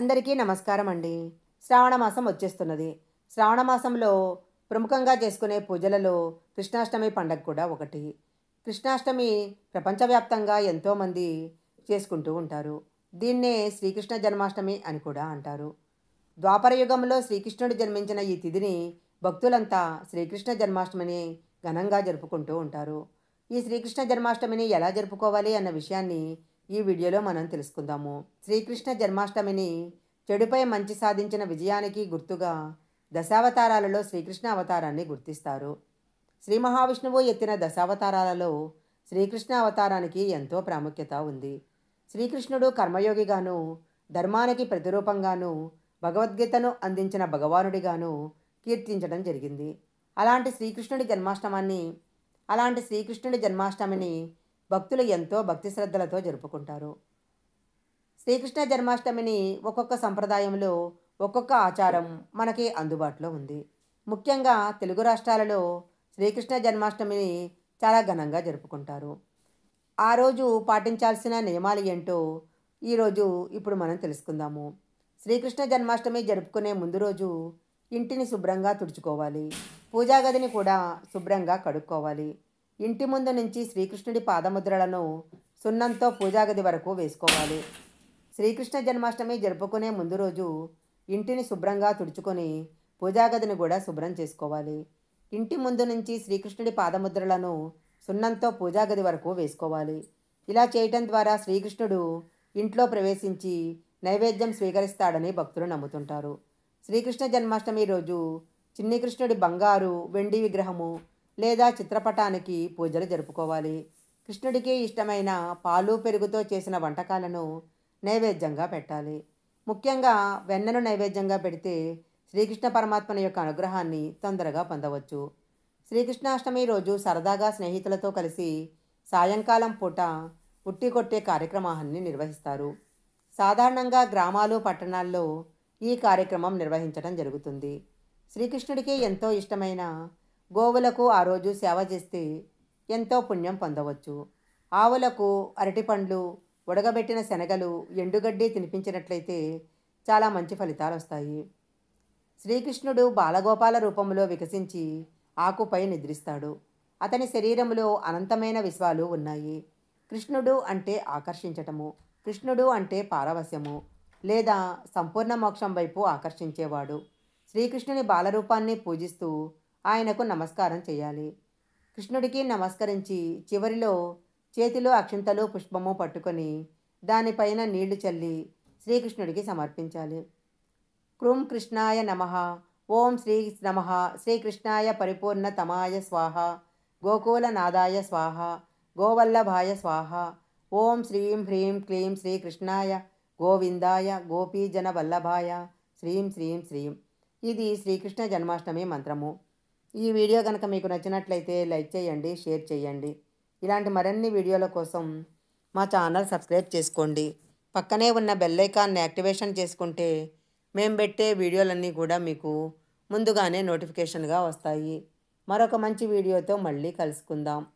అందరికీ నమస్కారం అండి శ్రావణ మాసం వచ్చేస్తున్నది శ్రావణ మాసంలో ప్రముఖంగా చేసుకునే పూజలలో కృష్ణాష్టమి పండగ కూడా ఒకటి కృష్ణాష్టమి ప్రపంచవ్యాప్తంగా ఎంతోమంది చేసుకుంటూ ఉంటారు దీన్నే శ్రీకృష్ణ జన్మాష్టమి అని కూడా అంటారు ద్వాపర యుగంలో శ్రీకృష్ణుడు జన్మించిన ఈ తిథిని భక్తులంతా శ్రీకృష్ణ జన్మాష్టమిని ఘనంగా జరుపుకుంటూ ఉంటారు ఈ శ్రీకృష్ణ జన్మాష్టమిని ఎలా జరుపుకోవాలి అన్న విషయాన్ని ఈ వీడియోలో మనం తెలుసుకుందాము శ్రీకృష్ణ జన్మాష్టమిని చెడుపై మంచి సాధించిన విజయానికి గుర్తుగా దశావతారాలలో శ్రీకృష్ణ అవతారాన్ని గుర్తిస్తారు శ్రీ మహావిష్ణువు ఎత్తిన దశావతారాలలో శ్రీకృష్ణ అవతారానికి ఎంతో ప్రాముఖ్యత ఉంది శ్రీకృష్ణుడు కర్మయోగిగాను ధర్మానికి ప్రతిరూపంగాను భగవద్గీతను అందించిన భగవానుడిగాను కీర్తించడం జరిగింది అలాంటి శ్రీకృష్ణుడి జన్మాష్టమాన్ని అలాంటి శ్రీకృష్ణుడి జన్మాష్టమిని భక్తులు ఎంతో భక్తి శ్రద్ధలతో జరుపుకుంటారు శ్రీకృష్ణ జన్మాష్టమిని ఒక్కొక్క సంప్రదాయంలో ఒక్కొక్క ఆచారం మనకి అందుబాటులో ఉంది ముఖ్యంగా తెలుగు రాష్ట్రాలలో శ్రీకృష్ణ జన్మాష్టమిని చాలా ఘనంగా జరుపుకుంటారు ఆ రోజు పాటించాల్సిన నియమాలు ఏంటో ఈరోజు ఇప్పుడు మనం తెలుసుకుందాము శ్రీకృష్ణ జన్మాష్టమి జరుపుకునే ముందు రోజు ఇంటిని శుభ్రంగా తుడుచుకోవాలి పూజా గదిని కూడా శుభ్రంగా కడుక్కోవాలి ఇంటి ముందు నుంచి శ్రీకృష్ణుడి పాదముద్రలను సున్నంతో పూజాగది వరకు వేసుకోవాలి శ్రీకృష్ణ జన్మాష్టమి జరుపుకునే ముందు రోజు ఇంటిని శుభ్రంగా తుడుచుకొని పూజాగదిని కూడా శుభ్రం చేసుకోవాలి ఇంటి ముందు నుంచి శ్రీకృష్ణుడి పాదముద్రలను సున్నంతో పూజాగది వరకు వేసుకోవాలి ఇలా చేయటం ద్వారా శ్రీకృష్ణుడు ఇంట్లో ప్రవేశించి నైవేద్యం స్వీకరిస్తాడని భక్తులు నమ్ముతుంటారు శ్రీకృష్ణ జన్మాష్టమి రోజు చిన్ని కృష్ణుడి బంగారు వెండి విగ్రహము లేదా చిత్రపటానికి పూజలు జరుపుకోవాలి కృష్ణుడికి ఇష్టమైన పాలు పెరుగుతో చేసిన వంటకాలను నైవేద్యంగా పెట్టాలి ముఖ్యంగా వెన్నను నైవేద్యంగా పెడితే శ్రీకృష్ణ పరమాత్మని యొక్క అనుగ్రహాన్ని తొందరగా పొందవచ్చు శ్రీకృష్ణాష్టమి రోజు సరదాగా స్నేహితులతో కలిసి సాయంకాలం పూట ఉట్టి కొట్టే కార్యక్రమాన్ని నిర్వహిస్తారు సాధారణంగా గ్రామాలు పట్టణాల్లో ఈ కార్యక్రమం నిర్వహించడం జరుగుతుంది శ్రీకృష్ణుడికి ఎంతో ఇష్టమైన గోవులకు ఆ రోజు సేవ చేస్తే ఎంతో పుణ్యం పొందవచ్చు ఆవులకు అరటిపండ్లు ఉడగబెట్టిన శనగలు ఎండుగడ్డి తినిపించినట్లయితే చాలా మంచి ఫలితాలు వస్తాయి శ్రీకృష్ణుడు బాలగోపాల రూపంలో వికసించి ఆకుపై నిద్రిస్తాడు అతని శరీరంలో అనంతమైన విశ్వాలు ఉన్నాయి కృష్ణుడు అంటే ఆకర్షించటము కృష్ణుడు అంటే పారవశ్యము లేదా సంపూర్ణ మోక్షం వైపు ఆకర్షించేవాడు శ్రీకృష్ణుని బాలరూపాన్ని పూజిస్తూ ఆయనకు నమస్కారం చేయాలి కృష్ణుడికి నమస్కరించి చివరిలో చేతిలో అక్షింతలు పుష్పము పట్టుకొని దానిపైన నీళ్లు చల్లి శ్రీకృష్ణుడికి సమర్పించాలి క్రూం కృష్ణాయ నమ ఓం శ్రీ నమ శ్రీకృష్ణాయ పరిపూర్ణ తమాయ స్వాహ గోకూలనాదాయ స్వాహ గోవల్లభాయ స్వాహ ఓం శ్రీం హ్రీం క్లీం శ్రీకృష్ణాయ గోవిందాయ గోపీజన వల్లభాయ శ్రీం శ్రీం శ్రీం ఇది శ్రీకృష్ణ జన్మాష్టమి మంత్రము ఈ వీడియో కనుక మీకు నచ్చినట్లయితే లైక్ చేయండి షేర్ చేయండి ఇలాంటి మరిన్ని వీడియోల కోసం మా ఛానల్ సబ్స్క్రైబ్ చేసుకోండి పక్కనే ఉన్న బెల్లైకాన్ని యాక్టివేషన్ చేసుకుంటే మేము పెట్టే వీడియోలన్నీ కూడా మీకు ముందుగానే నోటిఫికేషన్గా వస్తాయి మరొక మంచి వీడియోతో మళ్ళీ కలుసుకుందాం